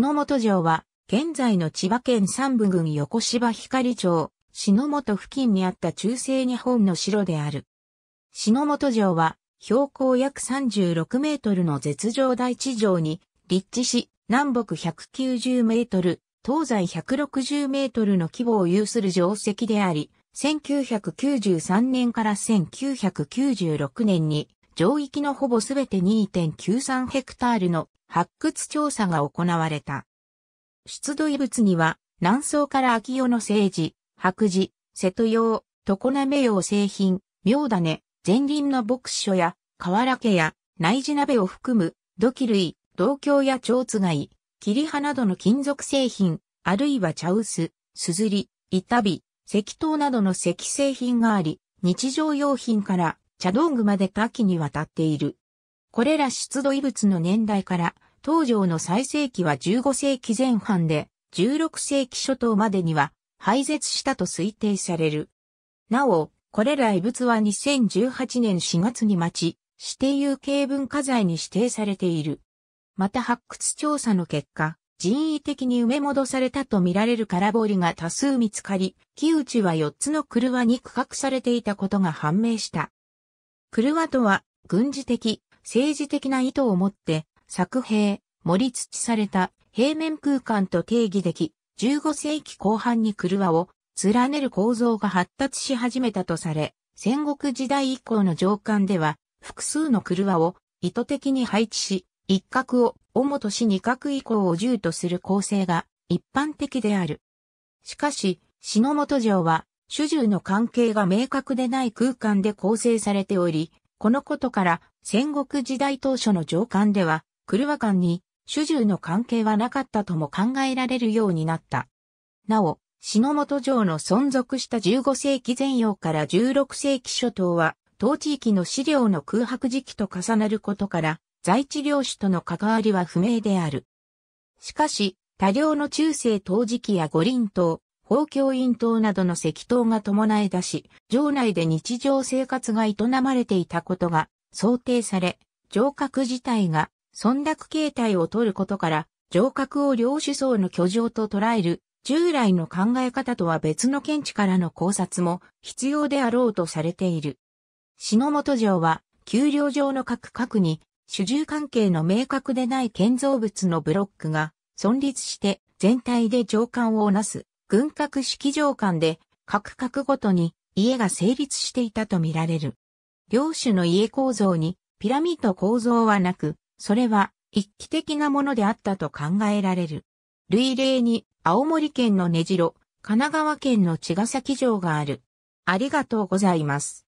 篠本城は、現在の千葉県三部郡横芝光町、篠本付近にあった中世日本の城である。篠本城は、標高約36メートルの絶上台地上に立地し、南北190メートル、東西160メートルの規模を有する城石であり、1993年から1996年に、上域のほぼすべて2.93ヘクタールの発掘調査が行われた。出土遺物には、南宋から秋代の政治、白磁、瀬戸用、常滑用製品、妙種、前輪の牧書や、河原家や、内地鍋を含む、土器類、銅鏡や蝶貝、切り葉などの金属製品、あるいは茶臼、すずり、板火、石灯などの石製品があり、日常用品から茶道具まで多岐にわたっている。これら出土遺物の年代から、東条の最盛期は15世紀前半で、16世紀初頭までには廃絶したと推定される。なお、これら遺物は2018年4月に町、指定有形文化財に指定されている。また発掘調査の結果、人為的に埋め戻されたとみられる空堀が多数見つかり、木内は4つの車に区画されていたことが判明した。車とは、軍事的、政治的な意図を持って、作兵、盛り土された平面空間と定義でき、15世紀後半に車を連ねる構造が発達し始めたとされ、戦国時代以降の上官では、複数の車を意図的に配置し、一角を主とし二角以降を重とする構成が一般的である。しかし、篠本城は、主従の関係が明確でない空間で構成されており、このことから戦国時代当初の上官では、ルワ官に主従の関係はなかったとも考えられるようになった。なお、篠本城の存続した15世紀前葉から16世紀初頭は、当地域の資料の空白時期と重なることから、在地領主との関わりは不明である。しかし、多量の中世陶磁器や五輪島、宝鏡院島などの石塔が伴い出し、城内で日常生活が営まれていたことが想定され、城郭自体が村落形態を取ることから、城郭を領主層の居城と捉える、従来の考え方とは別の見地からの考察も必要であろうとされている。篠本城は、丘陵上の各角に、主従関係の明確でない建造物のブロックが存立して全体で上管をなす軍拡式上管で各角ごとに家が成立していたとみられる。両主の家構造にピラミッド構造はなく、それは一気的なものであったと考えられる。類例に青森県の根城、神奈川県の茅ヶ崎城がある。ありがとうございます。